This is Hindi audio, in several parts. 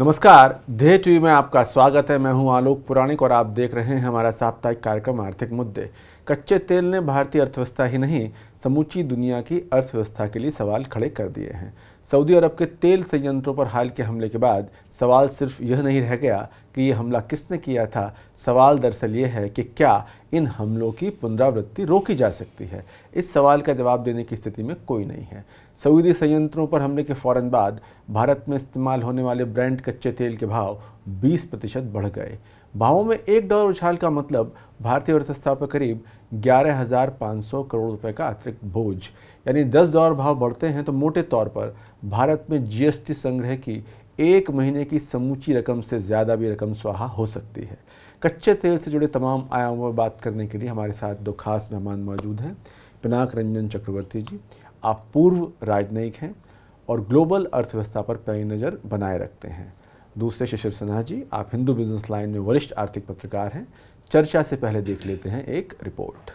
नमस्कार धे टीवी में आपका स्वागत है मैं हूं आलोक पुराणिक और आप देख रहे हैं हमारा साप्ताहिक कार्यक्रम आर्थिक मुद्दे कच्चे तेल ने भारतीय अर्थव्यवस्था ही नहीं समूची दुनिया की अर्थव्यवस्था के लिए सवाल खड़े कर दिए हैं सऊदी अरब के तेल संयंत्रों पर हाल के हमले के बाद सवाल सिर्फ यह नहीं रह गया कि ये हमला किसने किया था सवाल दरअसल ये है कि क्या इन हमलों की पुनरावृत्ति रोकी जा सकती है इस सवाल का जवाब देने की स्थिति में कोई नहीं है सऊदी संयंत्रों पर हमले के फ़ौरन बाद भारत में इस्तेमाल होने वाले ब्रांड कच्चे तेल के भाव 20 प्रतिशत बढ़ गए भावों में एक डॉलर उछाल का मतलब भारतीय अर्थव्यवस्था पर करीब ग्यारह हज़ार पाँच सौ करोड़ रुपए का अतिरिक्त बोझ यानी दस डॉलर भाव बढ़ते हैं तो मोटे तौर पर भारत में जीएसटी संग्रह की एक महीने की समूची रकम से ज़्यादा भी रकम स्वाहा हो सकती है कच्चे तेल से जुड़े तमाम आयामों में बात करने के लिए हमारे साथ दो खास मेहमान मौजूद हैं पिनाक रंजन चक्रवर्ती जी आप पूर्व राजनयिक हैं और ग्लोबल अर्थव्यवस्था पर पैनी नज़र बनाए रखते हैं दूसरे शिशिर सिन्हा जी आप हिंदू बिजनेस लाइन में वरिष्ठ आर्थिक पत्रकार हैं चर्चा से पहले देख लेते हैं एक रिपोर्ट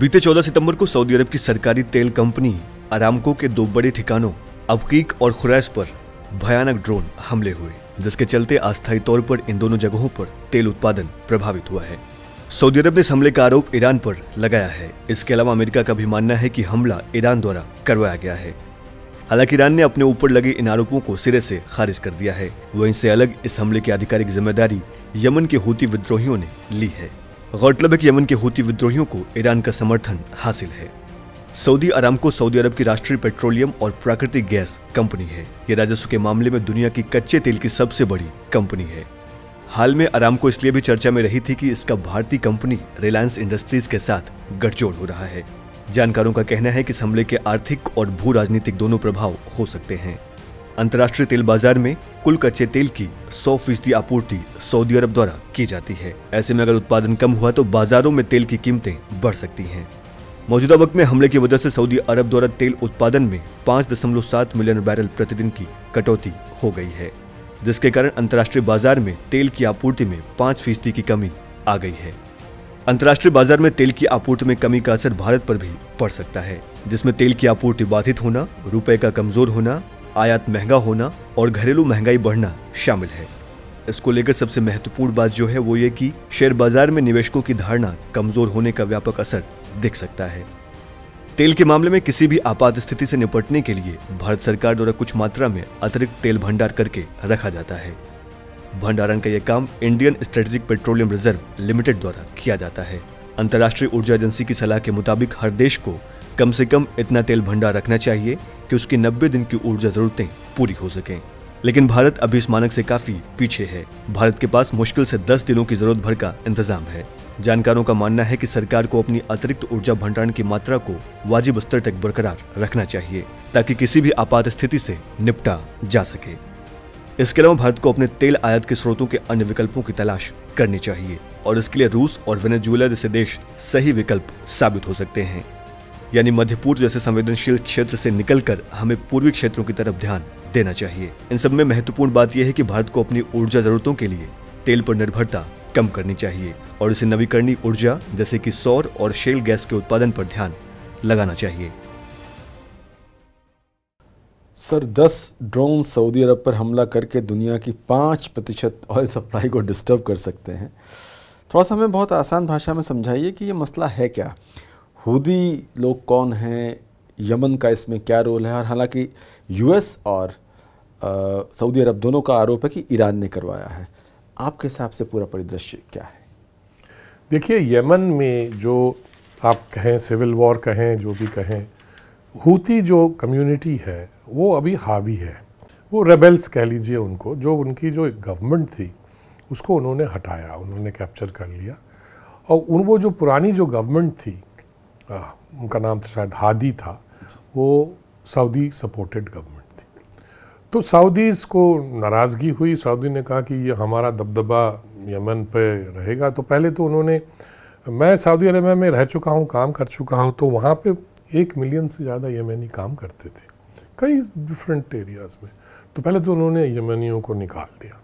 बीते 14 सितंबर को सऊदी अरब की सरकारी तेल कंपनी अरामको के दो बड़े ठिकानों अबकीक और खुरैस पर भयानक ड्रोन हमले हुए जिसके चलते अस्थायी तौर पर इन दोनों जगहों पर तेल उत्पादन प्रभावित हुआ है सऊदी अरब ने इस हमले का आरोप ईरान पर लगाया है इसके अलावा अमेरिका का भी मानना है कि हमला ईरान द्वारा करवाया गया है हालांकि ईरान ने अपने ऊपर लगे इन आरोपों को सिरे से खारिज कर दिया है वहीं से अलग इस हमले की आधिकारिक जिम्मेदारी यमन के हूती विद्रोहियों ने ली है गौरतलब है कि यमन के हूती विद्रोहियों को ईरान का समर्थन हासिल है सऊदी अरामको सऊदी अरब की राष्ट्रीय पेट्रोलियम और प्राकृतिक गैस कंपनी है ये राजस्व के मामले में दुनिया की कच्चे तेल की सबसे बड़ी कंपनी है हाल में अरामको इसलिए भी चर्चा में रही थी कि इसका भारतीय कंपनी रिलायंस इंडस्ट्रीज के साथ गठजोड़ हो रहा है जानकारों का कहना है कि इस हमले के आर्थिक और भू राजनीतिक दोनों प्रभाव हो सकते हैं अंतर्राष्ट्रीय तेल बाजार में कुल कच्चे तेल की 100 फीसदी आपूर्ति सऊदी अरब द्वारा की जाती है ऐसे में अगर उत्पादन कम हुआ तो बाजारों में तेल की कीमतें बढ़ सकती हैं मौजूदा वक्त में हमले की वजह से सऊदी अरब द्वारा तेल उत्पादन में 5.7 मिलियन बैरल प्रतिदिन की कटौती हो गई है जिसके कारण अंतर्राष्ट्रीय बाजार में तेल की आपूर्ति में पाँच फीसदी की कमी आ गई है अंतर्राष्ट्रीय बाजार में तेल की आपूर्ति में कमी का असर भारत पर भी पड़ सकता है जिसमें तेल की आपूर्ति बाधित होना रुपए का कमजोर होना आयात महंगा होना और घरेलू महंगाई बढ़ना शामिल है इसको लेकर सबसे महत्वपूर्ण बात जो है वो ये कि शेयर बाजार में निवेशकों की धारणा कमजोर होने का व्यापक असर दिख सकता है तेल के मामले में किसी भी आपात स्थिति से निपटने के लिए भारत सरकार द्वारा कुछ मात्रा में अतिरिक्त तेल भंडार करके रखा जाता है भंडारण का यह काम Indian strategic petroleum reserve limited द्वारा किया जाता है अंतर्राष्ट्रीय ऊर्जा एजेंसी की सलाह के मुताबिक हर देश को कम से कम इतना तेल भंडार रखना चाहिए कि उसकी 90 दिन की ऊर्जा जरूरतें पूरी हो सकें लेकिन भारत अभी इस मानक से काफी पीछे है भारत के पास मुश्किल से दस दिनों की जरूरत भर का इंतजाम है जानकारों का मानना है कि सरकार को अपनी अतिरिक्त ऊर्जा भंडारण की मात्रा को वाजिब स्तर तक बरकरार रखना चाहिए ताकि किसी भी आपात स्थिति से निपटा जा सके इसके अलावा भारत को अपने तेल आयात के स्रोतों के अन्य विकल्पों की तलाश करनी चाहिए और इसके लिए रूस और वेनेजुएला जैसे देश सही विकल्प साबित हो सकते हैं यानी मध्यपुर जैसे संवेदनशील क्षेत्र से निकलकर हमें पूर्वी क्षेत्रों की तरफ ध्यान देना चाहिए इन सब में महत्वपूर्ण बात यह है कि भारत को अपनी ऊर्जा जरूरतों के लिए तेल पर निर्भरता कम करनी चाहिए और इसे नवीकरणीय ऊर्जा जैसे कि सौर और शेल गैस के उत्पादन पर ध्यान लगाना चाहिए सर 10 ड्रोन सऊदी अरब पर हमला करके दुनिया की पाँच प्रतिशत ऑयल सप्लाई को डिस्टर्ब कर सकते हैं थोड़ा सा हमें बहुत आसान भाषा में समझाइए कि ये मसला है क्या हूदी लोग कौन हैं यमन का इसमें क्या रोल है और हालांकि यूएस और सऊदी अरब दोनों का आरोप है कि ईरान ने करवाया है आपके हिसाब से पूरा परिदृश्य क्या है देखिए यमन में जो आप कहें सिविल वॉर कहें जो भी कहें हूती जो कम्युनिटी है वो अभी हावी है वो रेबल्स कह लीजिए उनको जो उनकी जो गवर्नमेंट थी उसको उन्होंने हटाया उन्होंने कैप्चर कर लिया और उन वो जो पुरानी जो गवर्नमेंट थी आ, उनका नाम शायद हादी था वो सऊदी सपोर्टेड गवर्नमेंट तो सऊदीज़ को नाराज़गी हुई सऊदी ने कहा कि ये हमारा दबदबा यमन पे रहेगा तो पहले तो उन्होंने मैं सऊदी अरबिया में रह चुका हूँ काम कर चुका हूँ तो वहाँ पे एक मिलियन से ज़्यादा यमनी काम करते थे कई डिफरेंट एरियाज़ में तो पहले तो उन्होंने यमनियों को निकाल दिया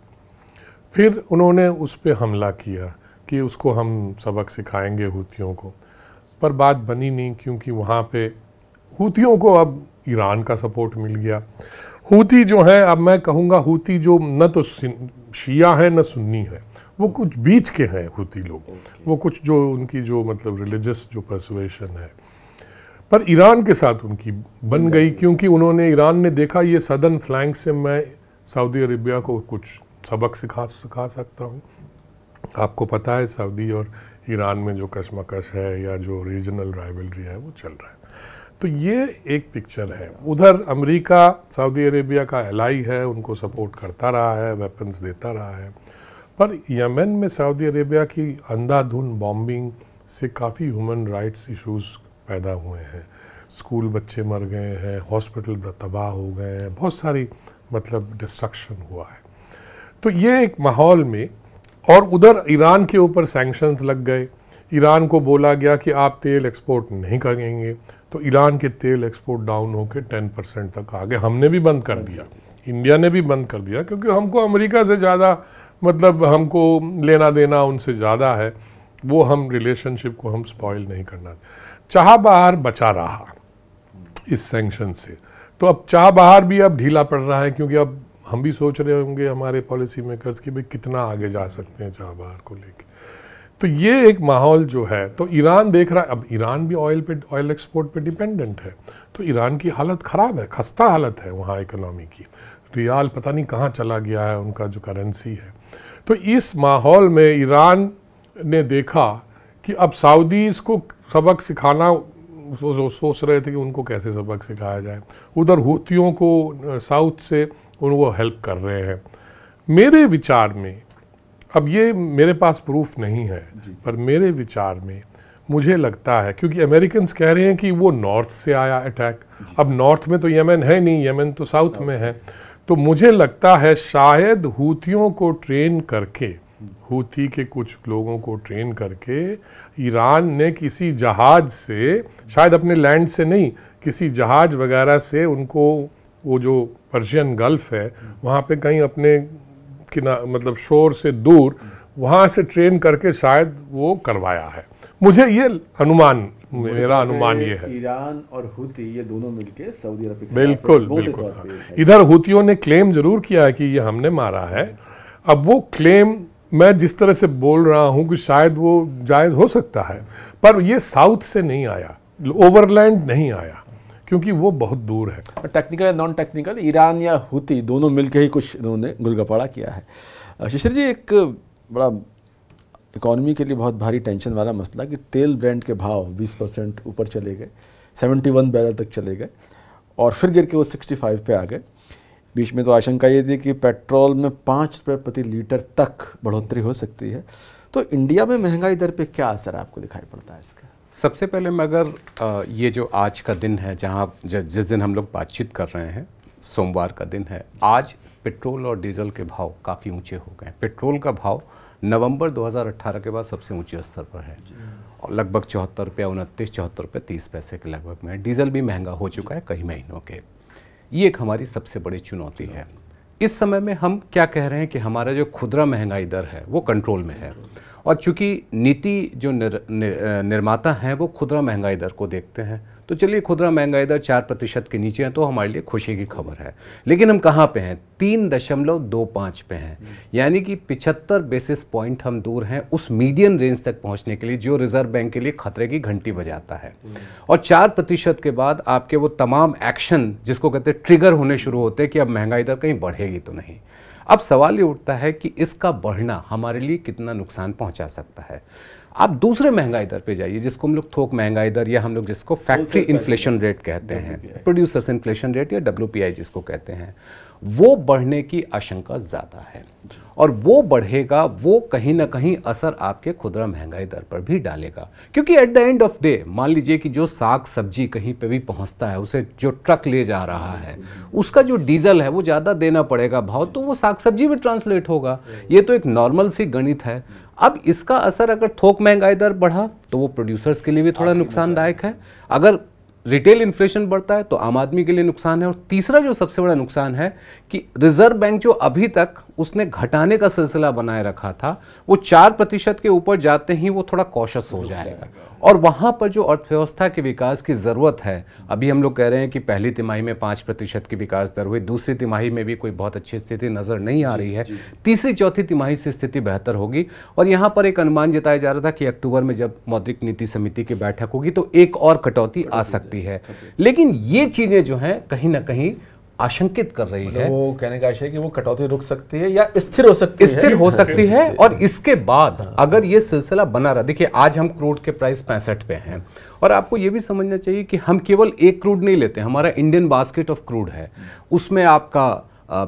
फिर उन्होंने उस पर हमला किया कि उसको हम सबक सिखाएंगे हूतियों को पर बात बनी नहीं क्योंकि वहाँ पे हूतियों को अब ईरान का सपोर्ट मिल गया हूती जो है अब मैं कहूँगा हूती जो न तो शिया है न सुन्नी है वो कुछ बीच के हैं हूती लोग वो कुछ जो उनकी जो मतलब रिलीजस जो परसुएशन है पर ईरान के साथ उनकी बन गई क्योंकि उन्होंने ईरान ने देखा ये सदन फ्लैंक से मैं सऊदी अरेबिया को कुछ सबक सिखा सिखा सकता हूँ आपको पता है सऊदी और ईरान में जो कशमकश है या जो रीजनल राइवलरी है वो चल रहा है तो ये एक पिक्चर है उधर अमेरिका सऊदी अरेबिया का एलाई है उनको सपोर्ट करता रहा है वेपन्स देता रहा है पर यमन में सऊदी अरेबिया की अंधाधुन बॉम्बिंग से काफ़ी ह्यूमन राइट्स इश्यूज पैदा हुए हैं स्कूल बच्चे मर गए हैं हॉस्पिटल तबाह हो गए हैं बहुत सारी मतलब डिस्ट्रक्शन हुआ है तो ये एक माहौल में और उधर ईरान के ऊपर सेंक्शन लग गए ईरान को बोला गया कि आप तेल एक्सपोर्ट नहीं करेंगे तो ईरान के तेल एक्सपोर्ट डाउन होकर टेन परसेंट तक आ गए हमने भी बंद कर दिया इंडिया ने भी बंद कर दिया क्योंकि हमको अमेरिका से ज़्यादा मतलब हमको लेना देना उनसे ज़्यादा है वो हम रिलेशनशिप को हम स्पॉइल नहीं करना चाह बाहर बचा रहा इस सेंक्शन से तो अब चाह बाहर भी अब ढीला पड़ रहा है क्योंकि अब हम भी सोच रहे होंगे हमारे पॉलिसी मेकर्स कि भाई कितना आगे जा सकते हैं चाह बाहर को लेकर तो ये एक माहौल जो है तो ईरान देख रहा है अब ईरान भी ऑयल पे ऑयल एक्सपोर्ट पे डिपेंडेंट है तो ईरान की हालत ख़राब है खस्ता हालत है वहाँ इकोनॉमी की रियाल पता नहीं कहाँ चला गया है उनका जो करेंसी है तो इस माहौल में ईरान ने देखा कि अब सऊदीज़ को सबक सिखाना सो, सो, सोच रहे थे कि उनको कैसे सबक सिखाया जाए उधर होतीयों को साउथ से उनको हेल्प कर रहे हैं मेरे विचार में अब ये मेरे पास प्रूफ नहीं है पर मेरे विचार में मुझे लगता है क्योंकि अमेरिकन कह रहे हैं कि वो नॉर्थ से आया अटैक अब नॉर्थ में तो यमन है नहीं यमन तो साउथ में है तो मुझे लगता है शायद हूतियों को ट्रेन करके हूती के कुछ लोगों को ट्रेन करके ईरान ने किसी जहाज़ से शायद अपने लैंड से नहीं किसी जहाज़ वगैरह से उनको वो जो पर्शियन गल्फ़ है वहाँ पे कहीं अपने किना मतलब शोर से दूर वहाँ से ट्रेन करके शायद वो करवाया है मुझे ये अनुमान मेरा अनुमान ये है ईरान और हुती ये दोनों मिलके सऊदी अरब बिल्कुल बिल्कुल इधर हुतियों ने क्लेम जरूर किया है कि ये हमने मारा है अब वो क्लेम मैं जिस तरह से बोल रहा हूँ कि शायद वो जायज़ हो सकता है पर ये साउथ से नहीं आया ओवरलैंड नहीं आया क्योंकि वो बहुत दूर है टेक्निकल या नॉन टेक्निकल ईरान या हुती दोनों मिलकर ही कुछ उन्होंने गुलगपाड़ा किया है शिशिर जी एक बड़ा इकॉनमी के लिए बहुत भारी टेंशन वाला मसला कि तेल ब्रांड के भाव 20 परसेंट ऊपर चले गए 71 बैरल तक चले गए और फिर गिर के वो 65 पे आ गए बीच में तो आशंका ये थी कि पेट्रोल में पाँच रुपये प्रति लीटर तक बढ़ोतरी हो सकती है तो इंडिया में महंगाई दर पे क्या असर आपको दिखाई पड़ता है इसका सबसे पहले मैं अगर ये जो आज का दिन है जहाँ जिस दिन हम लोग बातचीत कर रहे हैं सोमवार का दिन है आज पेट्रोल और डीजल के भाव काफ़ी ऊंचे हो गए हैं पेट्रोल का भाव नवंबर 2018 के बाद सबसे ऊंचे स्तर पर है और लगभग चौहत्तर रुपया उनतीस चौहत्तर रुपये तीस पैसे के लगभग में डीजल भी महंगा हो चुका है कई महीनों के ये एक हमारी सबसे बड़ी चुनौती है इस समय में हम क्या कह रहे हैं कि हमारा जो खुदरा महंगाई दर है वो कंट्रोल में है और चूंकि नीति जो निर, निर, निर्माता हैं वो खुदरा महंगाई दर को देखते हैं तो चलिए खुदरा महंगाई दर चार प्रतिशत के नीचे है तो हमारे लिए खुशी की खबर है लेकिन हम कहाँ पे हैं तीन दशमलव दो पाँच पे हैं यानी कि पिछहत्तर बेसिस पॉइंट हम दूर हैं उस मीडियम रेंज तक पहुँचने के लिए जो रिजर्व बैंक के लिए खतरे की घंटी बजाता है और चार प्रतिशत के बाद आपके वो तमाम एक्शन जिसको कहते हैं ट्रिगर होने शुरू होते हैं कि अब महंगाई दर कहीं बढ़ेगी तो नहीं अब सवाल ये उठता है कि इसका बढ़ना हमारे लिए कितना नुकसान पहुंचा सकता है आप दूसरे महंगाई दर पे जाइए जिसको हम लोग थोक महंगाई दर या हम लोग जिसको फैक्ट्री इन्फ्लेशन रेट कहते हैं प्रोड्यूसर्स इन्फ्लेशन रेट या डब्ल्यू जिसको कहते हैं वो बढ़ने की आशंका ज़्यादा है और वो बढ़ेगा वो कहीं ना कहीं असर आपके खुदरा महंगाई दर पर भी डालेगा क्योंकि at the end of day मान लीजिए कि जो साग सब्जी कहीं पे भी पहुंचता है उसे जो ट्रक ले जा रहा है उसका जो डीजल है वो ज़्यादा देना पड़ेगा भाव तो वो साग सब्जी में ट्रांसलेट होगा ये तो एक नॉर्मल सी गणित है अब इसका असर अगर थोक महंगाई दर बढ़ा तो वो प्रोड्यूसर्स के लिए भी थोड़ा नुकसानदायक है अगर रिटेल इन्फ्लेशन बढ़ता है तो आम आदमी के लिए नुकसान है और तीसरा जो सबसे बड़ा नुकसान है कि रिजर्व बैंक जो अभी तक उसने घटाने का सिलसिला बनाए रखा था वो चार प्रतिशत के ऊपर जाते ही वो थोड़ा कॉशस हो जाएगा और वहाँ पर जो अर्थव्यवस्था के विकास की ज़रूरत है अभी हम लोग कह रहे हैं कि पहली तिमाही में पाँच प्रतिशत की विकास दर हुई दूसरी तिमाही में भी कोई बहुत अच्छी स्थिति नज़र नहीं आ रही है तीसरी चौथी तिमाही से स्थिति बेहतर होगी और यहाँ पर एक अनुमान जताया जा रहा था कि अक्टूबर में जब मौद्रिक नीति समिति की बैठक होगी तो एक और कटौती आ सकती है लेकिन ये चीज़ें जो हैं कहीं ना कहीं आशंकित कर रही है वो कहने का आशय कि वो कटौती रुक सकती है या स्थिर हो सकती है स्थिर हो सकती है और इसके बाद हाँ। अगर ये सिलसिला बना रहा देखिए आज हम क्रूड के प्राइस पैंसठ पे हैं और आपको ये भी समझना चाहिए कि हम केवल एक क्रूड नहीं लेते हमारा इंडियन बास्केट ऑफ क्रूड है उसमें आपका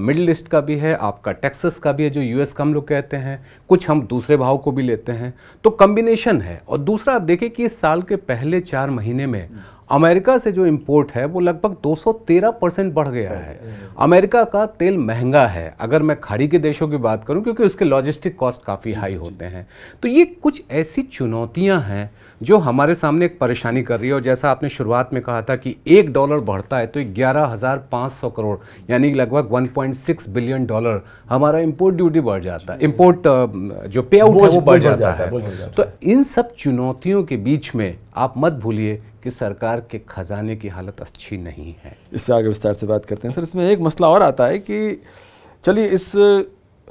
मिडिल ईस्ट का भी है आपका टेक्सस का भी है जो यूएस का हम लोग कहते हैं कुछ हम दूसरे भाव को भी लेते हैं तो कम्बिनेशन है और दूसरा आप देखें कि इस साल के पहले चार महीने में अमेरिका से जो इंपोर्ट है वो लगभग 213 परसेंट बढ़ गया है अमेरिका का तेल महंगा है अगर मैं खाड़ी के देशों की बात करूं क्योंकि उसके लॉजिस्टिक कॉस्ट काफ़ी हाई होते हैं तो ये कुछ ऐसी चुनौतियां हैं जो हमारे सामने एक परेशानी कर रही है और जैसा आपने शुरुआत में कहा था कि एक डॉलर बढ़ता है तो ग्यारह हज़ार पाँच सौ करोड़ यानी लगभग one point six billion dollar हमारा इम्पोर्ट ड्यूटी बढ़ जाता है इम्पोर्ट जो पे आउट है वो बढ़ जाता है तो इन सब चुनौतियों के बीच में आप मत भूलिए कि सरकार के खजाने की हालत अच्छी नहीं है इससे आगे विस्तार से बात करते हैं सर इसमें एक मसला और आता है कि चलिए इस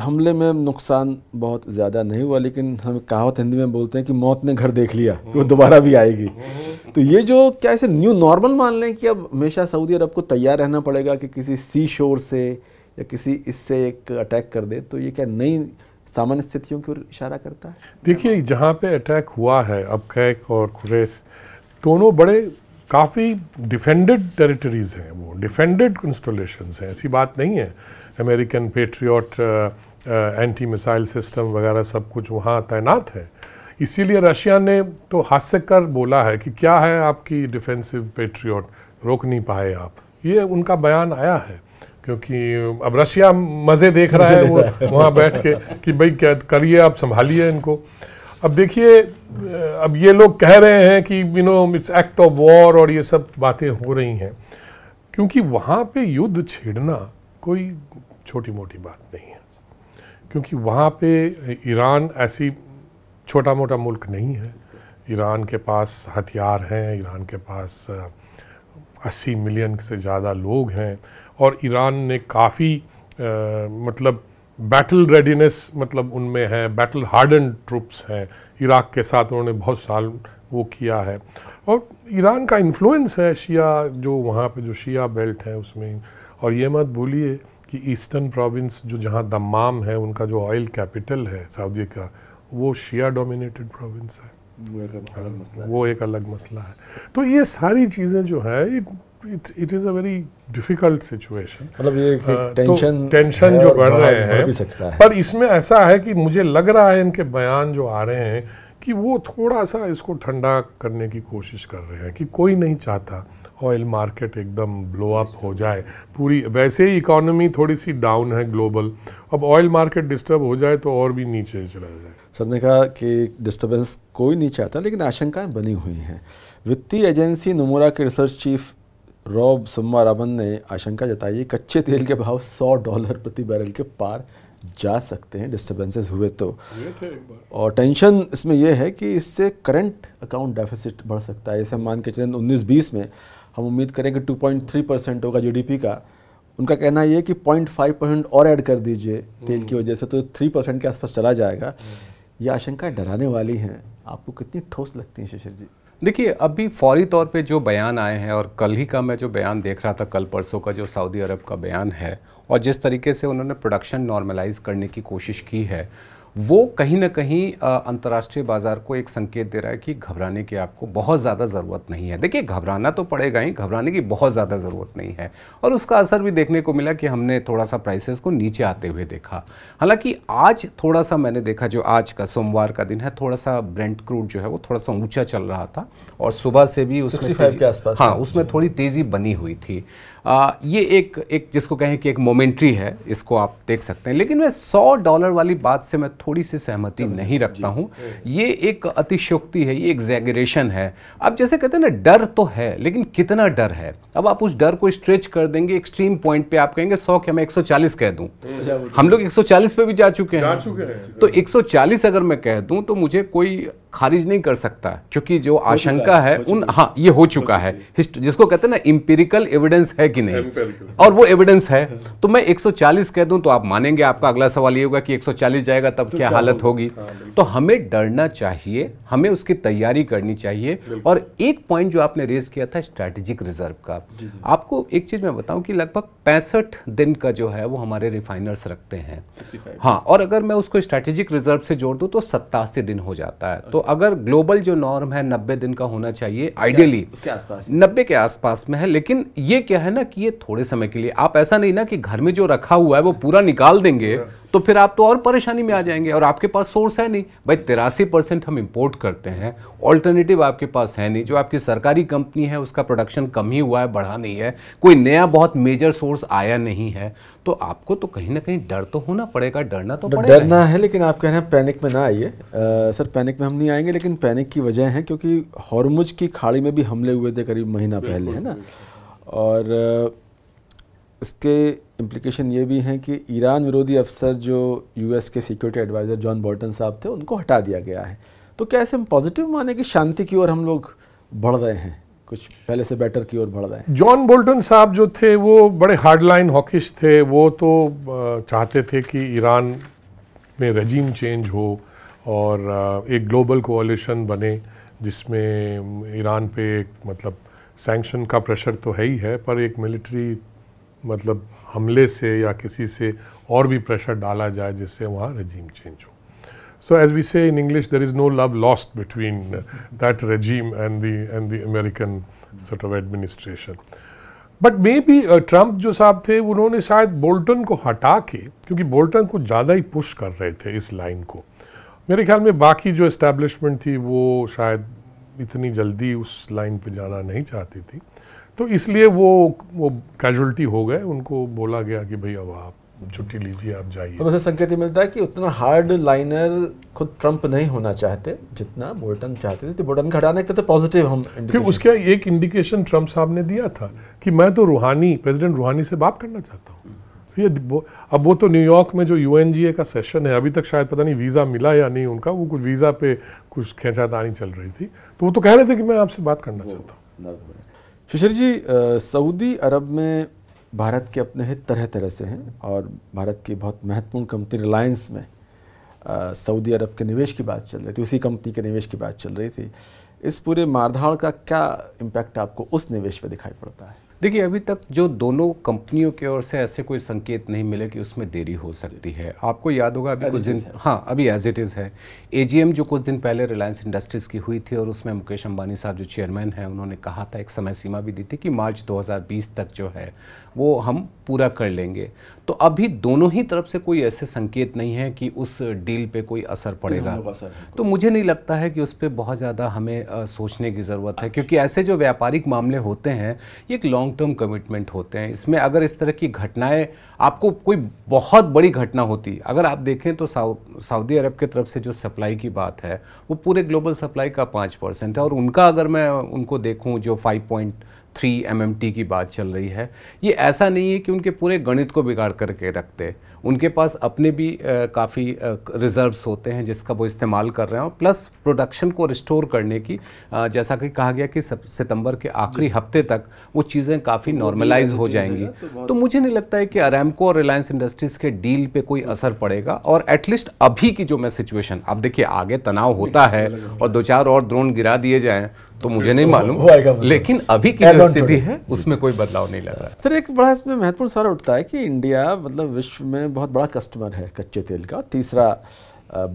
हमले में नुकसान बहुत ज़्यादा नहीं हुआ लेकिन हम कहावत हिंदी में बोलते हैं कि मौत ने घर देख लिया कि तो वो दोबारा भी आएगी तो ये जो क्या इसे न्यू नॉर्मल मान लें कि अब हमेशा सऊदी अरब को तैयार रहना पड़ेगा कि किसी सी शोर से या किसी इससे एक अटैक कर दे तो ये क्या नई सामान्य स्थितियों की ओर इशारा करता है देखिए जहाँ पे अटैक हुआ है अब कैक और खुरेस दोनों बड़े काफ़ी डिफेंडेड टेरिटरीज़ हैं वो डिफेंडेड इंस्टोलेशन हैं ऐसी बात नहीं है American patriot anti missile system वगैरह सब कुछ वहाँ तैनात है इसीलिए रशिया ने तो हास्य कर बोला है कि क्या है आपकी डिफेंसिव पेट्रियट रोक नहीं पाए आप ये उनका बयान आया है क्योंकि अब रशिया मज़े देख रहा है वो वहाँ बैठ के कि भाई क्या करिए आप संभालिए इनको अब देखिए अब ये लोग कह रहे हैं कि you know it's act of war और ये सब बातें हो रही हैं क्योंकि वहाँ पे युद्ध छेड़ना कोई छोटी मोटी बात नहीं है क्योंकि वहाँ पे ईरान ऐसी छोटा मोटा मुल्क नहीं है ईरान के पास हथियार हैं ईरान के पास 80 मिलियन से ज़्यादा लोग हैं और ईरान ने काफ़ी मतलब बैटल रेडीनेस मतलब उनमें है बैटल हार्डन ट्रुप्स हैं इराक़ के साथ उन्होंने बहुत साल वो किया है और ईरान का इन्फ्लुएंस है शिया जो वहाँ पे जो शिया बेल्ट है उसमें और ये मत भूलिए कि ईस्टर्न प्रोविंस जो जहाँ दमाम है उनका जो ऑयल कैपिटल है सऊदी का वो शिया डोमिनेटेड प्रोविंस हाँ, है वो एक अलग मसला है तो ये सारी चीज़ें जो है it it is a very difficult situation मतलब ये कि टेंशन uh, तो टेंशन जो बढ़ रहे हैं भी सकता है। पर इसमें ऐसा है कि मुझे लग रहा है इनके बयान जो आ रहे हैं कि वो थोड़ा सा इसको ठंडा करने की कोशिश कर रहे हैं कि कोई नहीं चाहता ऑयल मार्केट एकदम ब्लो अप हो जाए पूरी वैसे ही इकोनॉमी थोड़ी सी डाउन है ग्लोबल अब ऑयल मार्केट डिस्टर्ब हो जाए तो और भी नीचे चला जाए सर ने कहा कि डिस्टर्बेंस कोई नहीं चाहता लेकिन आशंकाएं बनी हुई हैं वित्तीय एजेंसी नमूरा के रिसर्च चीफ रॉब सुम्मारामन ने आशंका जताई है कच्चे तेल के भाव 100 डॉलर प्रति बैरल के पार जा सकते हैं डिस्टर्बेंसेस हुए तो और टेंशन इसमें यह है कि इससे करंट अकाउंट डेफिसिट बढ़ सकता है जैसे मान के चलें उन्नीस बीस में हम उम्मीद करें कि 2.3 परसेंट होगा जीडीपी का उनका कहना यह कि 0.5 परसेंट और ऐड कर दीजिए तेल की हम्म। वजह से तो 3 परसेंट के आसपास चला जाएगा ये आशंका डराने वाली हैं आपको कितनी ठोस लगती है शिशिर जी देखिए अभी फौरी तौर पे जो बयान आए हैं और कल ही का मैं जो बयान देख रहा था कल परसों का जो सऊदी अरब का बयान है और जिस तरीके से उन्होंने प्रोडक्शन नॉर्मलाइज करने की कोशिश की है वो कहीं ना कहीं अंतर्राष्ट्रीय बाज़ार को एक संकेत दे रहा है कि घबराने की आपको बहुत ज़्यादा ज़रूरत नहीं है देखिए घबराना तो पड़ेगा ही घबराने की बहुत ज़्यादा ज़रूरत नहीं है और उसका असर भी देखने को मिला कि हमने थोड़ा सा प्राइसेस को नीचे आते हुए देखा हालांकि आज थोड़ा सा मैंने देखा जो आज का सोमवार का दिन है थोड़ा सा ब्रेंड क्रूड जो है वो थोड़ा सा ऊँचा चल रहा था और सुबह से भी उसमें हाँ उसमें थोड़ी तेज़ी बनी हुई थी आ, ये एक एक जिसको कहें कि एक मोमेंट्री है इसको आप देख सकते हैं लेकिन मैं सौ डॉलर वाली बात से मैं थोड़ी सी सहमति नहीं रखता हूँ ये एक अतिशोक्ति है ये एग्जैगरेशन है अब जैसे कहते हैं ना डर तो है लेकिन कितना डर है अब आप उस डर को स्ट्रेच कर देंगे एक्सट्रीम पॉइंट पे आप कहेंगे सौ क्या मैं एक कह दूँ तो हम लोग एक पे भी जा चुके हैं तो एक अगर मैं कह दूँ तो मुझे कोई खारिज नहीं कर सकता क्योंकि जो आशंका है, उन हाँ ये हो चुका है जिसको कहते हैं ना इम्पेरिकल एविडेंस है कि नहीं और वो एविडेंस है हाँ। तो मैं 140 कह दूं तो आप मानेंगे आपका अगला सवाल ये होगा कि 140 जाएगा तब तो क्या हालत होगी हाँ, तो हमें डरना चाहिए हमें उसकी तैयारी करनी चाहिए और एक पॉइंट जो आपने रेज किया था स्ट्रैटेजिक रिजर्व का आपको एक चीज़ मैं बताऊँ कि लगभग पैंसठ दिन का जो है वो हमारे रिफाइनर्स रखते हैं हाँ और अगर मैं उसको स्ट्रैटेजिक रिजर्व से जोड़ दूँ तो सत्तासी दिन हो जाता है तो अगर ग्लोबल जो नॉर्म है नब्बे दिन का होना चाहिए आइडियली उसके आसपास नब्बे के आसपास में है लेकिन ये क्या है ना कि ये थोड़े समय के लिए आप ऐसा नहीं ना कि घर में जो रखा हुआ है वो पूरा निकाल देंगे तो फिर आप तो और परेशानी में आ जाएंगे और आपके पास सोर्स है नहीं भाई तिरासी परसेंट हम इम्पोर्ट करते हैं ऑल्टरनेटिव आपके पास है नहीं जो आपकी सरकारी कंपनी है उसका प्रोडक्शन कम ही हुआ है बढ़ा नहीं है कोई नया बहुत मेजर सोर्स आया नहीं है तो आपको तो कहीं ना कहीं डर तो होना पड़ेगा डरना तो डरना है लेकिन आप कह रहे हैं पैनिक में ना आइए सर पैनिक में हम नहीं आएंगे लेकिन पैनिक की वजह है क्योंकि हॉर्मुज की खाड़ी में भी हमले हुए थे करीब महीना पहले है ना और उसके इम्प्लिकेशन ये भी हैं कि ईरान विरोधी अफसर जो यूएस के सिक्योरिटी एडवाइज़र जॉन बॉल्टन साहब थे उनको हटा दिया गया है तो क्या ऐसे हम पॉजिटिव माने कि शांति की ओर हम लोग बढ़ रहे हैं कुछ पहले से बेटर की ओर बढ़ रहे हैं जॉन बोल्टन साहब जो थे वो बड़े हार्ड लाइन हॉकिश थे वो तो चाहते थे कि ईरान में रजीम चेंज हो और एक ग्लोबल कोalition बने जिसमें ईरान पे एक मतलब सैंक्शन का प्रेशर तो है ही है पर एक मिलिट्री मतलब हमले से या किसी से और भी प्रेशर डाला जाए जिससे वहाँ रजीम चेंज हो सो as we say in English there is no love lost between that regime and and the and the American sort but maybe Trump जो साहब थे उन्होंने शायद बोल्टन को हटा के क्योंकि बोल्टन को ज़्यादा ही पुश कर रहे थे इस लाइन को मेरे ख्याल में बाकी जो इस्टेब्लिशमेंट थी वो शायद इतनी जल्दी उस लाइन पे जाना नहीं चाहती थी तो इसलिए वो वो कैजुअलिटी हो गए उनको बोला गया कि भाई अब आप छुट्टी लीजिए आप जाइए तो संकेत ये मिलता है कि उतना हार्ड लाइनर खुद ट्रंप नहीं होना चाहते जितना बोल्टन चाहते थे तो बोल्टन खड़ा नहीं एक पॉजिटिव हम फिर उसका एक इंडिकेशन ट्रंप साहब ने दिया था कि मैं तो रूहानी प्रेसिडेंट रूहानी से बात करना चाहता हूँ तो ये अब वो तो न्यूयॉर्क में जो यू का सेशन है अभी तक शायद पता नहीं वीज़ा मिला या नहीं उनका वो कुछ वीज़ा पे कुछ खेचातानी चल रही थी तो वो तो कह रहे थे कि मैं आपसे बात करना चाहता हूँ शिशिर जी सऊदी अरब में भारत के अपने हित तरह तरह से हैं और भारत की बहुत महत्वपूर्ण कंपनी रिलायंस में सऊदी अरब के निवेश की बात चल रही थी उसी कंपनी के निवेश की बात चल रही थी इस पूरे मारधाड़ का क्या इम्पैक्ट आपको उस निवेश पर दिखाई पड़ता है देखिए अभी तक जो दोनों कंपनियों की ओर से ऐसे कोई संकेत नहीं मिले कि उसमें देरी हो सकती है आपको याद होगा अभी कुछ दिन हाँ अभी एज इट इज़ है एजीएम जो कुछ दिन पहले रिलायंस इंडस्ट्रीज़ की हुई थी और उसमें मुकेश अंबानी साहब जो चेयरमैन हैं उन्होंने कहा था एक समय सीमा भी दी थी कि मार्च 2020 तक जो है वो हम पूरा कर लेंगे तो अभी दोनों ही तरफ से कोई ऐसे संकेत नहीं है कि उस डील पे कोई असर पड़ेगा तो मुझे नहीं लगता है कि उस पर बहुत ज़्यादा हमें सोचने की ज़रूरत है क्योंकि ऐसे जो व्यापारिक मामले होते हैं ये एक लॉन्ग लॉन्ग टर्म कमिटमेंट होते हैं इसमें अगर इस तरह की घटनाएं आपको कोई बहुत बड़ी घटना होती अगर आप देखें तो सऊदी अरब के तरफ से जो सप्लाई की बात है वो पूरे ग्लोबल सप्लाई का पाँच परसेंट है और उनका अगर मैं उनको देखूँ जो फाइव पॉइंट थ्री एम की बात चल रही है ये ऐसा नहीं है कि उनके पूरे गणित को बिगाड़ करके रखते उनके पास अपने भी काफ़ी रिज़र्व्स होते हैं जिसका वो इस्तेमाल कर रहे हैं और प्लस प्रोडक्शन को रिस्टोर करने की जैसा कि कहा गया कि सितंबर के आखिरी हफ्ते तक वो चीज़ें काफ़ी नॉर्मलाइज हो जाएंगी तो, तो, मुझे नहीं लगता है कि अरेमको और रिलायंस इंडस्ट्रीज़ के डील पर कोई असर पड़ेगा और एटलीस्ट अभी की जो मैं सिचुएशन अब देखिए आगे तनाव होता है और दो चार और ड्रोन गिरा दिए जाएँ तो मुझे नहीं तो मालूम लेकिन अभी की जो स्थिति है उसमें कोई बदलाव नहीं लग रहा है सर एक बड़ा इसमें महत्वपूर्ण सवाल उठता है कि इंडिया मतलब विश्व में बहुत बड़ा कस्टमर है कच्चे तेल का तीसरा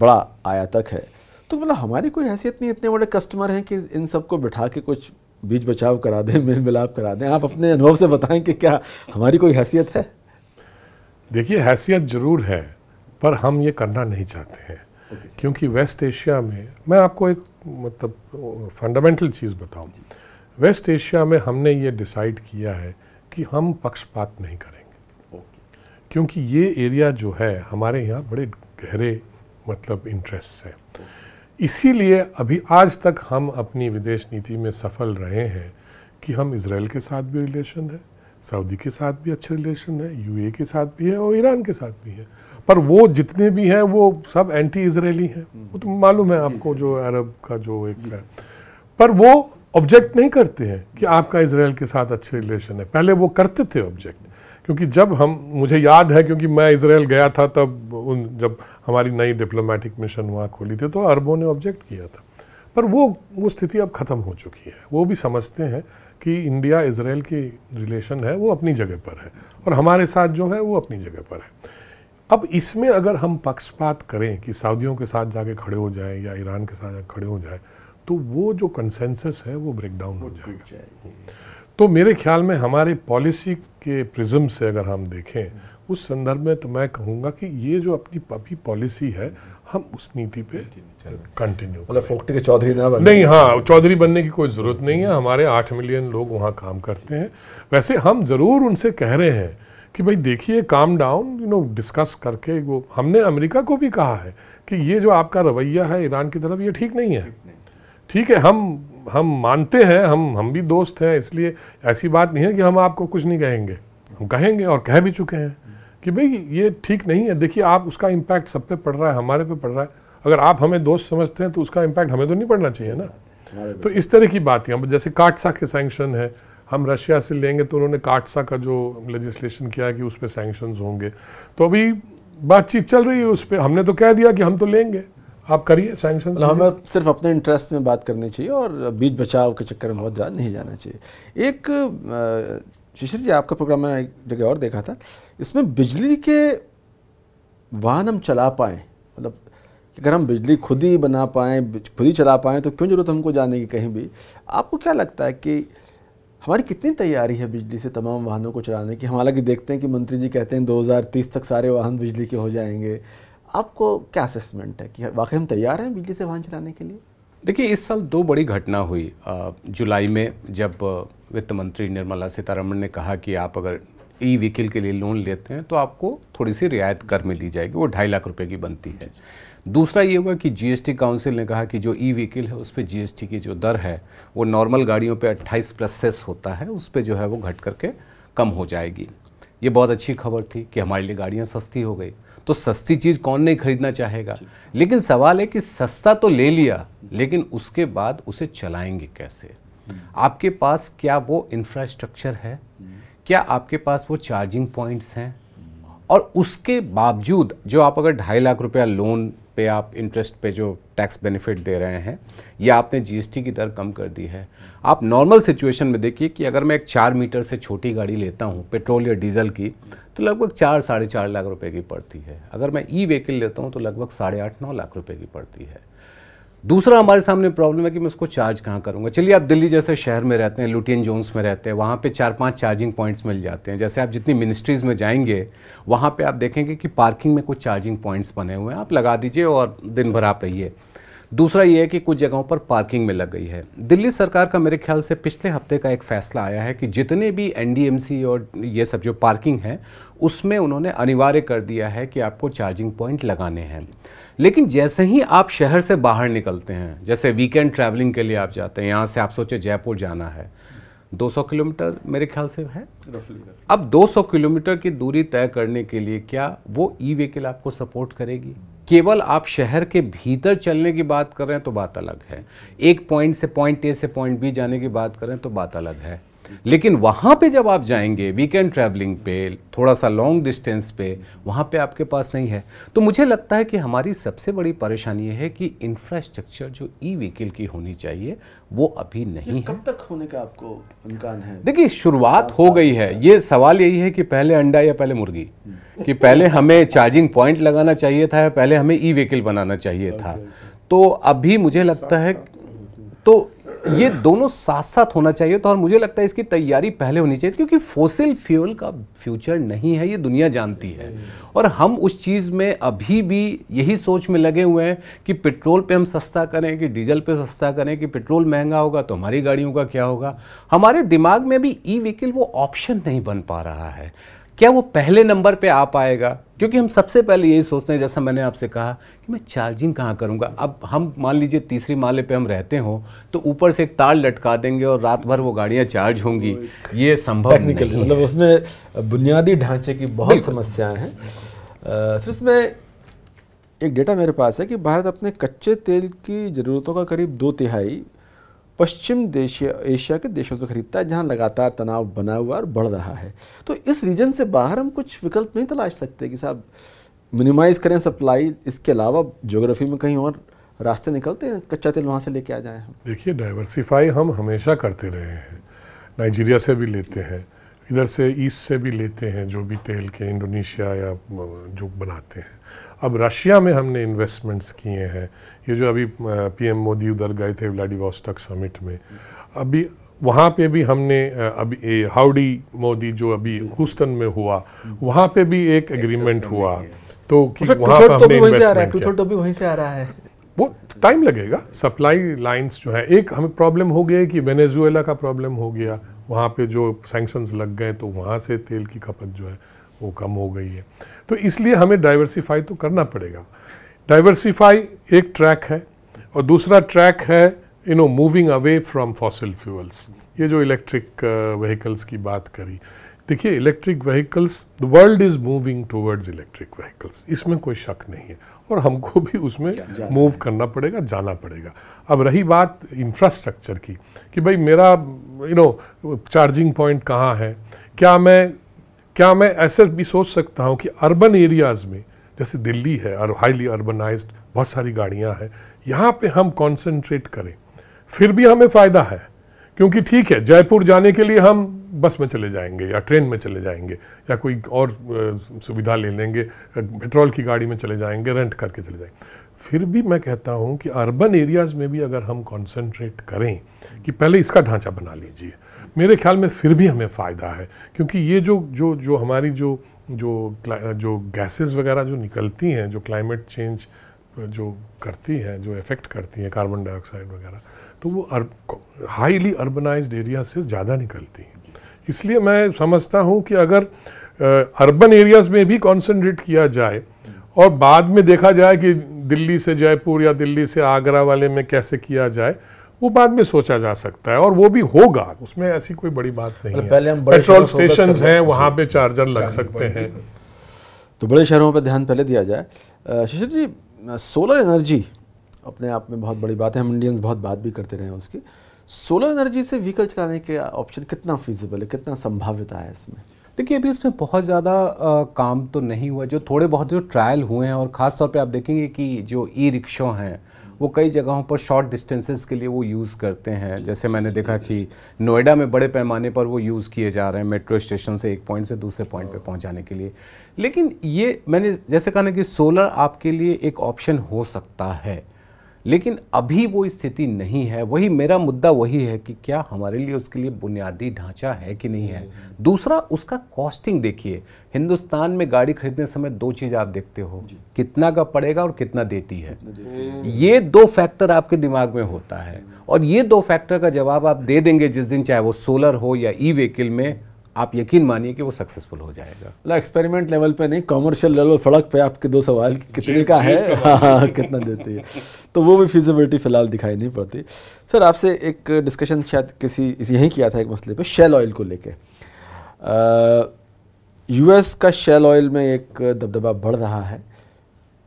बड़ा आयातक है तो मतलब हमारी कोई हैसियत नहीं इतने बड़े कस्टमर हैं कि इन सबको बिठा के कुछ बीच बचाव करा दें मेल मिलाप करा दें आप अपने अनुभव से बताएं कि क्या हमारी कोई हैसियत है देखिए हैसियत ज़रूर है पर हम ये करना नहीं चाहते हैं क्योंकि वेस्ट एशिया में मैं आपको एक मतलब फंडामेंटल चीज़ बताऊं वेस्ट एशिया में हमने ये डिसाइड किया है कि हम पक्षपात नहीं करेंगे क्योंकि ये एरिया जो है हमारे यहाँ बड़े गहरे मतलब इंटरेस्ट है इसीलिए अभी आज तक हम अपनी विदेश नीति में सफल रहे हैं कि हम इसराइल के साथ भी रिलेशन है सऊदी के साथ भी अच्छे रिलेशन है यूए के साथ भी है और ईरान के साथ भी है पर वो जितने भी हैं वो सब एंटी इसराइली हैं हम्म। वो तो मालूम है आपको जो अरब का जो एक है पर वो ऑब्जेक्ट नहीं करते हैं कि आपका इसराइल के साथ अच्छे रिलेशन है पहले वो करते थे ऑब्जेक्ट क्योंकि जब हम मुझे याद है क्योंकि मैं इसराइल गया था तब उन जब हमारी नई डिप्लोमेटिक मिशन वहाँ खोली थी तो अरबों ने ऑब्जेक्ट किया था पर वो वो स्थिति अब ख़त्म हो चुकी है वो भी समझते हैं कि इंडिया इसराइल की रिलेशन है वो अपनी जगह पर है और हमारे साथ जो है वो अपनी जगह पर है अब इसमें अगर हम पक्षपात करें कि सऊदियों के साथ जाके खड़े हो जाए या ईरान के साथ खड़े हो जाए तो वो जो कंसेंसस है वो ब्रेकडाउन हो जाएगा तो मेरे ख्याल में हमारे पॉलिसी के प्रिज्म से अगर हम देखें उस संदर्भ में तो मैं कहूँगा कि ये जो अपनी अभी पॉलिसी है हम उस नीति पे कंटिन्यू मतलब फोकटे के चौधरी ना बने नहीं हाँ चौधरी बनने की कोई ज़रूरत नहीं है हमारे आठ मिलियन लोग वहाँ काम करते हैं वैसे हम ज़रूर उनसे कह रहे हैं कि भाई देखिए calm down you know discuss करके वो हमने अमेरिका को भी कहा है कि ये जो आपका रवैया है ईरान की तरफ ये ठीक नहीं है ठीक है हम हम मानते हैं हम हम भी दोस्त हैं इसलिए ऐसी बात नहीं है कि हम आपको कुछ नहीं कहेंगे हम कहेंगे और कह भी चुके हैं कि भाई ये ठीक नहीं है देखिए आप उसका इम्पैक्ट सब पे पड़ रहा है हमारे पे पड़ रहा है अगर आप हमें दोस्त समझते हैं तो उसका इम्पैक्ट हमें तो नहीं पड़ना चाहिए ना तो इस तरह की बातें जैसे काटसा के सैंक्शन है हम रशिया से लेंगे तो उन्होंने काटसा का जो लेजिस्लेशन किया कि उस पर सेंक्शन होंगे तो अभी बातचीत चल रही है उस पर हमने तो कह दिया कि हम तो लेंगे आप करिए सैंक्शन मतलब हमें सिर्फ अपने इंटरेस्ट में बात करनी चाहिए और बीच बचाव के चक्कर में बहुत ज़्यादा नहीं जाना चाहिए एक शिशिर जी आपका प्रोग्राम मैंने एक जगह और देखा था इसमें बिजली के वाहन हम चला पाएँ मतलब अगर हम बिजली खुद ही बना पाएँ खुद ही चला पाएँ तो क्यों जरूरत हमको जाने की कहीं भी आपको क्या लगता है कि हमारी कितनी तैयारी है बिजली से तमाम वाहनों को चलाने की हम हालांकि देखते हैं कि मंत्री जी कहते हैं 2030 तक सारे वाहन बिजली के हो जाएंगे आपको क्या असेसमेंट है कि वाकई हम तैयार हैं बिजली से वाहन चलाने के लिए देखिए इस साल दो बड़ी घटना हुई जुलाई में जब वित्त मंत्री निर्मला सीतारमण ने कहा कि आप अगर ई व्हीकल के लिए लोन लेते हैं तो आपको थोड़ी सी रियायत कर में दी जाएगी वो ढाई लाख रुपये की बनती है दूसरा ये हुआ कि जीएसटी काउंसिल ने कहा कि जो ई व्हीकल है उस पर जीएसटी की जो दर है वो नॉर्मल गाड़ियों पे 28 प्लस सेस होता है उस पर जो है वो घट करके कम हो जाएगी ये बहुत अच्छी खबर थी कि हमारे लिए गाड़ियाँ सस्ती हो गई तो सस्ती चीज़ कौन नहीं खरीदना चाहेगा लेकिन सवाल है कि सस्ता तो ले लिया लेकिन उसके बाद उसे चलाएंगे कैसे हम्म। आपके पास क्या वो इंफ्रास्ट्रक्चर है हम्म। क्या आपके पास वो चार्जिंग पॉइंट्स हैं और उसके बावजूद जो आप अगर ढाई लाख रुपया लोन पे आप इंटरेस्ट पे जो टैक्स बेनिफिट दे रहे हैं या आपने जीएसटी की दर कम कर दी है आप नॉर्मल सिचुएशन में देखिए कि अगर मैं एक चार मीटर से छोटी गाड़ी लेता हूँ पेट्रोल या डीजल की तो लगभग चार साढ़े चार लाख रुपए की पड़ती है अगर मैं ई व्हीकल लेता हूँ तो लगभग साढ़े आठ नौ लाख रुपए की पड़ती है दूसरा हमारे सामने प्रॉब्लम है कि मैं उसको चार्ज कहाँ करूँगा चलिए आप दिल्ली जैसे शहर में रहते हैं लुटियन जोन्स में रहते हैं वहाँ पे चार पांच चार्जिंग पॉइंट्स मिल जाते हैं जैसे आप जितनी मिनिस्ट्रीज़ में जाएंगे वहाँ पे आप देखेंगे कि पार्किंग में कुछ चार्जिंग पॉइंट्स बने हुए हैं आप लगा दीजिए और दिन भर आप रहिए दूसरा ये है कि कुछ जगहों पर पार्किंग में लग गई है दिल्ली सरकार का मेरे ख्याल से पिछले हफ्ते का एक फैसला आया है कि जितने भी एन और ये सब जो पार्किंग है उसमें उन्होंने अनिवार्य कर दिया है कि आपको चार्जिंग पॉइंट लगाने हैं लेकिन जैसे ही आप शहर से बाहर निकलते हैं जैसे वीकेंड ट्रैवलिंग के लिए आप जाते हैं यहाँ से आप सोचे जयपुर जाना है 200 किलोमीटर मेरे ख्याल से है अब 200 किलोमीटर की दूरी तय करने के लिए क्या वो ई व्हीकल आपको सपोर्ट करेगी केवल आप शहर के भीतर चलने की बात कर रहे हैं तो बात अलग है एक पॉइंट से पॉइंट ए से पॉइंट बी जाने की बात करें तो बात अलग है लेकिन वहाँ पे जब आप जाएंगे वीकेंड ट्रैवलिंग पे थोड़ा सा लॉन्ग डिस्टेंस पे वहाँ पे आपके पास नहीं है तो मुझे लगता है कि हमारी सबसे बड़ी परेशानी यह है कि इंफ्रास्ट्रक्चर जो ई व्हीकल की होनी चाहिए वो अभी नहीं कब तक होने का आपको इम्कान है देखिए शुरुआत हो गई है ये सवाल यही है कि पहले अंडा या पहले मुर्गी हम्म। कि पहले हमें चार्जिंग पॉइंट लगाना चाहिए था पहले हमें ई व्हीकल बनाना चाहिए था तो अभी मुझे लगता है तो ये दोनों साथ साथ होना चाहिए तो और मुझे लगता है इसकी तैयारी पहले होनी चाहिए क्योंकि फोसिल फ्यूल का फ्यूचर नहीं है ये दुनिया जानती है और हम उस चीज़ में अभी भी यही सोच में लगे हुए हैं कि पेट्रोल पे हम सस्ता करें कि डीजल पे सस्ता करें कि पेट्रोल महंगा होगा तो हमारी गाड़ियों का क्या होगा हमारे दिमाग में भी ई व्हीकल वो ऑप्शन नहीं बन पा रहा है क्या वो पहले नंबर पे आ पाएगा क्योंकि हम सबसे पहले यही सोचते हैं जैसा मैंने आपसे कहा कि मैं चार्जिंग कहाँ करूँगा अब हम मान लीजिए तीसरी माले पे हम रहते हो तो ऊपर से एक तार लटका देंगे और रात भर वो गाड़ियाँ चार्ज होंगी ये संभव टेक्निकल मतलब उसमें बुनियादी ढांचे की बहुत समस्याएँ हैं सर इसमें एक डेटा मेरे पास है कि भारत अपने कच्चे तेल की ज़रूरतों का करीब दो तिहाई पश्चिम एशिया के देशों से खरीदता है जहाँ लगातार तनाव बना हुआ और बढ़ रहा है तो इस रीजन से बाहर हम कुछ विकल्प नहीं तलाश सकते कि साहब मिनिमाइज़ करें सप्लाई इसके अलावा जोग्राफी में कहीं और रास्ते निकलते हैं कच्चा तेल वहाँ से लेके आ जाए देखिए डाइवर्सिफाई हम हमेशा करते रहे हैं नाइजीरिया से भी लेते हैं इधर से ईस्ट से भी लेते हैं जो भी तेल के इंडोनेशिया या जो बनाते हैं अब रशिया में हमने इन्वेस्टमेंट्स किए हैं ये जो अभी पीएम मोदी उधर गए थे व्लाडिवोस्टॉक समिट में अभी वहाँ पे भी हमने अभी हाउडी मोदी जो अभी हूस्टन में हुआ वहाँ पे भी एक एग्रीमेंट हुआ तो कि अच्छा, वहाँ पर तो हमने इन्वेस्टमेंट तो भी वहीं से आ रहा है वो टाइम लगेगा सप्लाई लाइंस जो है एक हमें प्रॉब्लम हो गया कि वेनेजुएला का प्रॉब्लम हो गया वहाँ पे जो सैंक्शंस लग गए तो वहाँ से तेल की खपत जो है वो कम हो गई है तो इसलिए हमें डाइवर्सीफाई तो करना पड़ेगा डाइवर्सीफाई एक ट्रैक है और दूसरा ट्रैक है you know moving away from fossil fuels ये जो इलेक्ट्रिक व्हीकल्स uh, की बात करी देखिए electric vehicles the world is moving towards electric vehicles इसमें कोई शक नहीं है और हमको भी उसमें मूव करना पड़ेगा जाना पड़ेगा अब रही बात इंफ्रास्ट्रक्चर की कि भाई मेरा यू नो चार्जिंग पॉइंट कहाँ है क्या मैं क्या मैं ऐसे भी सोच सकता हूँ कि अर्बन एरियाज़ में जैसे दिल्ली है और हाईली अर्बनाइज बहुत सारी गाड़ियाँ हैं यहाँ पे हम कॉन्सेंट्रेट करें फिर भी हमें फ़ायदा है क्योंकि ठीक है जयपुर जाने के लिए हम बस में चले जाएंगे या ट्रेन में चले जाएंगे या कोई और सुविधा ले लेंगे पेट्रोल की गाड़ी में चले जाएंगे रेंट करके चले जाएंगे फिर भी मैं कहता हूँ कि अर्बन एरियाज़ में भी अगर हम कॉन्सेंट्रेट करें कि पहले इसका ढांचा बना लीजिए मेरे ख्याल में फिर भी हमें फ़ायदा है क्योंकि ये जो जो जो हमारी जो जो जो गैसेस वगैरह जो निकलती हैं जो क्लाइमेट चेंज जो करती हैं जो इफ़ेक्ट करती हैं कार्बन डाइऑक्साइड वगैरह तो वो अर्ब हाईली अर्बनाइज्ड एरिया से ज़्यादा निकलती हैं इसलिए मैं समझता हूँ कि अगर अर्बन एरियाज़ में भी कॉन्सनट्रेट किया जाए और बाद में देखा जाए कि दिल्ली से जयपुर या दिल्ली से आगरा वाले में कैसे किया जाए वो बाद में सोचा जा सकता है और वो भी होगा उसमें ऐसी कोई बड़ी बात नहीं है पहले हम पेट्रोल स्टेशन हैं वहाँ पे चार्जर लग सकते हैं तो बड़े शहरों पर ध्यान पहले दिया जाए शिशिर जी सोलर एनर्जी अपने आप में बहुत बड़ी बात है हम इंडियंस बहुत बात भी करते रहे उसकी सोलर एनर्जी से व्हीकल चलाने के ऑप्शन कितना फिजिबल है कितना संभाव्यता है इसमें देखिए अभी इसमें बहुत ज़्यादा काम तो नहीं हुआ जो थोड़े बहुत जो ट्रायल हुए हैं और ख़ास तौर पे आप देखेंगे कि जो ई रिक्शो हैं वो कई जगहों पर शॉर्ट डिस्टेंसेस के लिए वो यूज़ करते हैं जैसे मैंने देखा कि नोएडा में बड़े पैमाने पर वो यूज़ किए जा रहे हैं मेट्रो स्टेशन से एक पॉइंट से दूसरे पॉइंट पर पहुँचाने के लिए लेकिन ये मैंने जैसे कहा ना कि सोलर आपके लिए एक ऑप्शन हो सकता है लेकिन अभी वो स्थिति नहीं है वही मेरा मुद्दा वही है कि क्या हमारे लिए उसके लिए बुनियादी ढांचा है कि नहीं है दूसरा उसका कॉस्टिंग देखिए हिंदुस्तान में गाड़ी खरीदने समय दो चीज़ आप देखते हो कितना का पड़ेगा और कितना देती है हम्म। ये दो फैक्टर आपके दिमाग में होता है और ये दो फैक्टर का जवाब आप दे देंगे जिस दिन चाहे वो सोलर हो या ई व्हीकल में आप यकीन मानिए कि वो सक्सेसफुल हो जाएगा मतलब एक्सपेरिमेंट लेवल पे नहीं कॉमर्शियल लेवल फड़क पे आपके दो सवाल कितने का है हाँ, कितना देती है तो वो भी फिजिबिलिटी फिलहाल दिखाई नहीं पड़ती सर आपसे एक डिस्कशन शायद किसी यहीं किया था एक मसले पे शेल ऑयल को लेके यूएस का शेल ऑयल में एक दबदबा बढ़ रहा है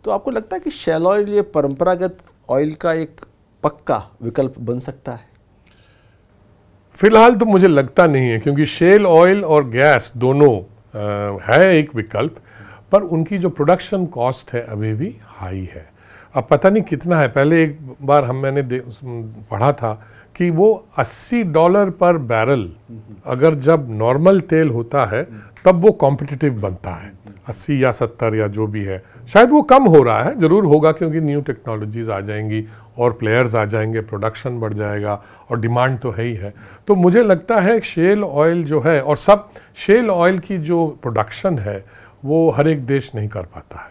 तो आपको लगता है कि शेल ऑयल ये परंपरागत ऑयल का एक पक्का विकल्प बन सकता है फिलहाल तो मुझे लगता नहीं है क्योंकि शेल ऑयल और गैस दोनों है एक विकल्प पर उनकी जो प्रोडक्शन कॉस्ट है अभी भी हाई है अब पता नहीं कितना है पहले एक बार हम मैंने पढ़ा था कि वो 80 डॉलर पर बैरल अगर जब नॉर्मल तेल होता है तब वो कॉम्पिटिटिव बनता है अस्सी या सत्तर या जो भी है शायद वो कम हो रहा है ज़रूर होगा क्योंकि न्यू टेक्नोलॉजीज़ आ जाएंगी और प्लेयर्स आ जाएंगे प्रोडक्शन बढ़ जाएगा और डिमांड तो है ही है तो मुझे लगता है शेल ऑयल जो है और सब शेल ऑयल की जो प्रोडक्शन है वो हर एक देश नहीं कर पाता है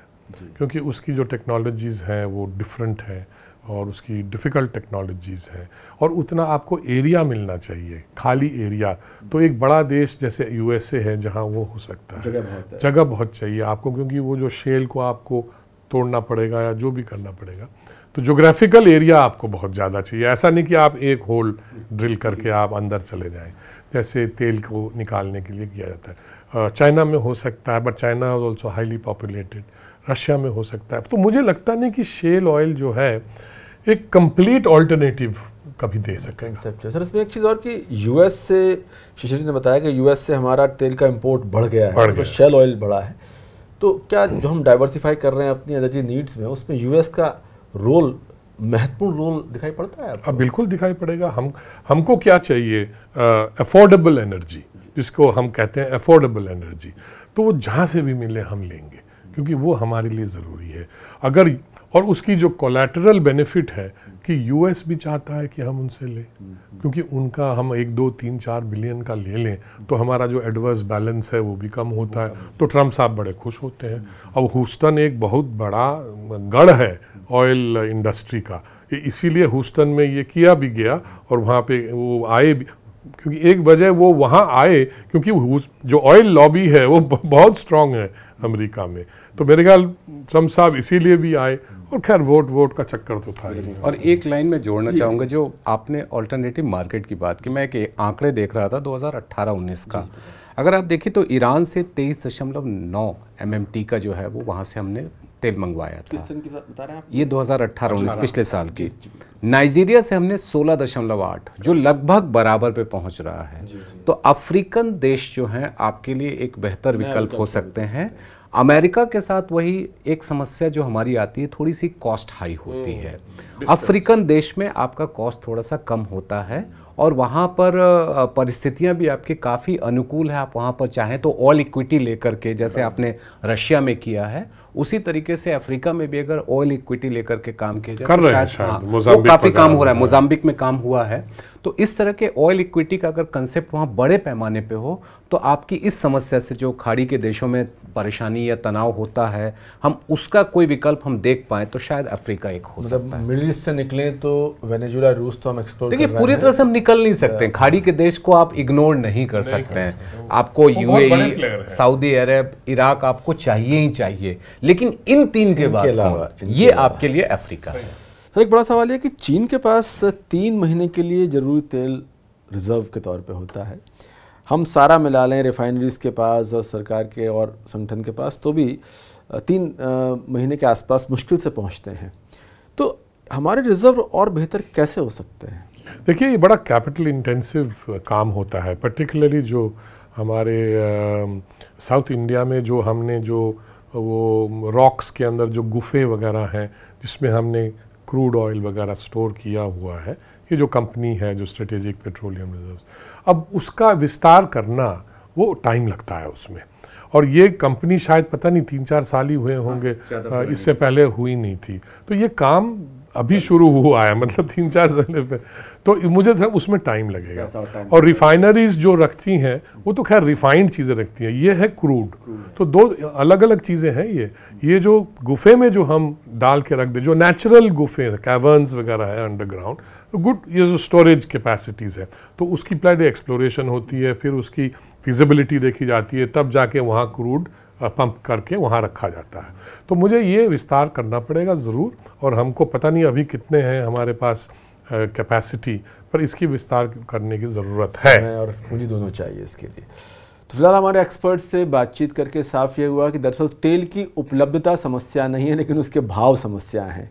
क्योंकि उसकी जो टेक्नोलॉजीज़ हैं वो डिफरेंट हैं और उसकी डिफ़िकल्ट टेक्नोलॉजीज़ हैं और उतना आपको एरिया मिलना चाहिए खाली एरिया तो एक बड़ा देश जैसे यूएसए है जहाँ वो हो सकता है जगह बहुत, है। जगह बहुत चाहिए आपको क्योंकि वो जो शेल को आपको तोड़ना पड़ेगा या जो भी करना पड़ेगा तो जोग्राफिकल एरिया आपको बहुत ज़्यादा चाहिए ऐसा नहीं कि आप एक होल ड्रिल करके आप अंदर चले जाएँ जैसे तेल को निकालने के लिए किया जाता है चाइना में हो सकता है but China is also highly populated Russia में हो सकता है तो मुझे लगता नहीं कि शेल ऑयल जो है एक कंप्लीट ऑल्टरनेटिव कभी दे सकें सर इसमें एक चीज़ और कि यूएस से शिशिर ने बताया कि यूएस से हमारा तेल का इम्पोर्ट बढ़ गया है बढ़ गया। तो शेल ऑयल बढ़ा है तो क्या जो हम डाइवर्सिफाई कर रहे हैं अपनी एनर्जी नीड्स में उसमें यूएस का रोल महत्वपूर्ण रोल दिखाई पड़ता है अब बिल्कुल दिखाई पड़ेगा हम हमको क्या चाहिए अफोर्डेबल एनर्जी जिसको हम कहते हैं अफोर्डेबल एनर्जी तो वो जहाँ से भी मिले हम लेंगे क्योंकि वो हमारे लिए ज़रूरी है अगर और उसकी जो कोलेटरल बेनिफिट है कि यूएस भी चाहता है कि हम उनसे लें क्योंकि उनका हम एक दो तीन चार बिलियन का ले लें तो हमारा जो एडवर्स बैलेंस है वो भी कम होता है तो ट्रम्प साहब बड़े खुश होते हैं अब हूस्टन एक बहुत बड़ा गढ़ है ऑयल इंडस्ट्री का इसीलिए हूस्टन में ये किया भी गया और वहाँ पे वो आए भी क्योंकि एक वजह वो वहाँ आए क्योंकि जो ऑयल लॉबी है वो बहुत स्ट्रांग है अमेरिका में तो मेरे ख्याल ट्रम्प साहब इसीलिए भी आए और खैर वोट वोट का चक्कर तो था ही और एक लाइन में जोड़ना चाहूँगा जो आपने ऑल्टरनेटिव मार्केट की बात की मैं एक आंकड़े देख रहा था 2018-19 का अगर आप देखें तो ईरान से तेईस दशमलव नौ एम का जो है वो वहाँ से हमने तेल मंगवाया था किस बता रहे हैं ये 2018 उन्नीस पिछले साल की नाइजीरिया से हमने 16.8 जो लगभग बराबर पे पहुंच रहा है जी, जी। तो अफ्रीकन देश जो हैं आपके लिए एक बेहतर विकल्प हो सकते हैं अमेरिका के साथ वही एक समस्या जो हमारी आती है थोड़ी सी कॉस्ट हाई होती हम्म, है अफ्रीकन देश में आपका कॉस्ट थोड़ा सा कम होता है और वहाँ पर परिस्थितियाँ भी आपकी काफ़ी अनुकूल है आप वहाँ पर चाहें तो ऑल इक्विटी लेकर के जैसे हाँ। आपने रशिया में किया है उसी तरीके से अफ्रीका में भी अगर ऑयल इक्विटी लेकर के काम किया जाए कर तो रहे शायद, शायद हाँ, वो काफ़ी काम हो रहा है मोजाम्बिक में काम हुआ है तो इस तरह के ऑयल इक्विटी का अगर कंसेप्ट वहाँ बड़े पैमाने पे हो तो आपकी इस समस्या से जो खाड़ी के देशों में परेशानी या तनाव होता है हम उसका कोई विकल्प हम देख पाए तो शायद अफ्रीका एक हो मतलब सकता मिडिल ईस्ट से निकले तो वेनेजुला रूस तो हम एक्सप्लोर देखिए पूरी तरह से हम निकल नहीं सकते हाँ। खाड़ी के देश को आप इग्नोर नहीं कर सकते हैं आपको यूएई सऊदी अरब इराक आपको चाहिए ही चाहिए लेकिन इन तीन के बाद ये आपके लिए अफ्रीका है सर एक बड़ा सवाल यह कि चीन के पास तीन महीने के लिए ज़रूरी तेल रिजर्व के तौर पे होता है हम सारा मिला लें रिफाइनरीज के पास और सरकार के और संगठन के पास तो भी तीन महीने के आसपास मुश्किल से पहुंचते हैं तो हमारे रिजर्व और बेहतर कैसे हो सकते हैं देखिए ये बड़ा कैपिटल इंटेंसिव काम होता है पर्टिकुलरली जो हमारे साउथ इंडिया में जो हमने जो वो रॉक्स के अंदर जो गुफे वगैरह हैं जिसमें हमने क्रूड ऑयल वगैरह स्टोर किया हुआ है ये जो कंपनी है जो स्ट्रेटेजिक पेट्रोलियम रिजर्व्स अब उसका विस्तार करना वो टाइम लगता है उसमें और ये कंपनी शायद पता नहीं तीन चार साल ही हुए होंगे हाँ, इससे पहले हुई नहीं थी तो ये काम अभी शुरू हुआ है मतलब तीन चार साल पे तो मुझे उसमें टाइम लगेगा और, रिफाइनरीज जो रखती हैं वो तो खैर रिफाइंड चीज़ें रखती हैं ये है क्रूड तो दो अलग अलग चीज़ें हैं ये ये जो गुफे में जो हम डाल के रख दें जो नेचुरल गुफे कैवर्नस वगैरह है अंडरग्राउंड गुड ये जो स्टोरेज कैपेसिटीज़ है तो उसकी प्लेट एक्सप्लोरेशन होती है फिर उसकी फिजिबिलिटी देखी जाती है तब जाके वहाँ क्रूड पंप करके वहाँ रखा जाता है तो मुझे ये विस्तार करना पड़ेगा ज़रूर और हमको पता नहीं अभी कितने हैं हमारे पास कैपेसिटी पर इसकी विस्तार करने की ज़रूरत है और मुझे दोनों चाहिए इसके लिए तो फिलहाल हमारे एक्सपर्ट से बातचीत करके साफ ये हुआ कि दरअसल तेल की उपलब्धता समस्या नहीं है लेकिन उसके भाव समस्या हैं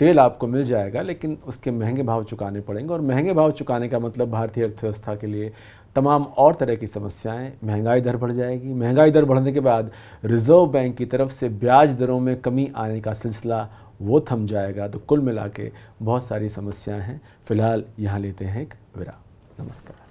तेल आपको मिल जाएगा लेकिन उसके महंगे भाव चुकाने पड़ेंगे और महंगे भाव चुकाने का मतलब भारतीय अर्थव्यवस्था के लिए तमाम और तरह की समस्याएं महंगाई दर बढ़ जाएगी महंगाई दर बढ़ने के बाद रिज़र्व बैंक की तरफ से ब्याज दरों में कमी आने का सिलसिला वो थम जाएगा तो कुल मिला के बहुत सारी समस्याएं हैं फिलहाल यहाँ लेते हैं एक विराम नमस्कार